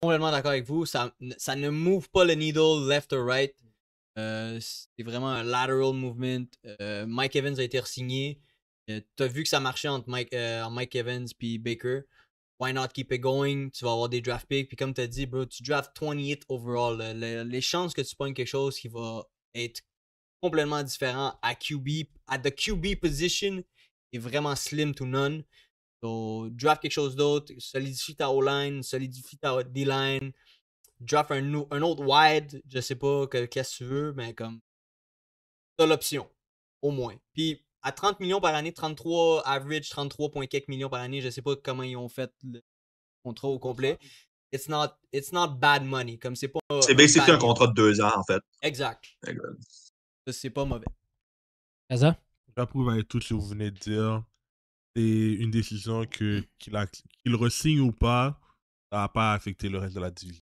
complètement d'accord avec vous. Ça, ne move pas le needle left or right. Euh, c'est vraiment un lateral movement. Euh, Mike Evans a été re-signé. Euh, tu as vu que ça marchait entre Mike, Mike Evans et Baker. Why not keep it going? Tu vas avoir des draft picks. Puis comme tu as dit, bro, tu drafts 28 overall. les chances que tu prennes quelque chose qui va être complètement différent à QB, à the QB position, est vraiment slim to none. Donc, draft quelque chose d'autre, solidifie ta O-line, solidifie ta D-line, draft un, autre wide, je sais pas qu'est-ce que tu veux, mais comme, t'as l'option, au moins. Puis, à 30 millions par année, 33, average 33,4 millions par année, je sais pas comment ils ont fait le contrat au complet. It's not, it's not bad money. Comme c'est pas. C'est un contrat de deux ans, en fait. Exact. C'est pas mauvais. Ça? J'approuve avec tout ce que vous venez de dire c'est une décision que mmh. qu'il qu'il ressigne ou pas, ça va pas affecter le reste de la division.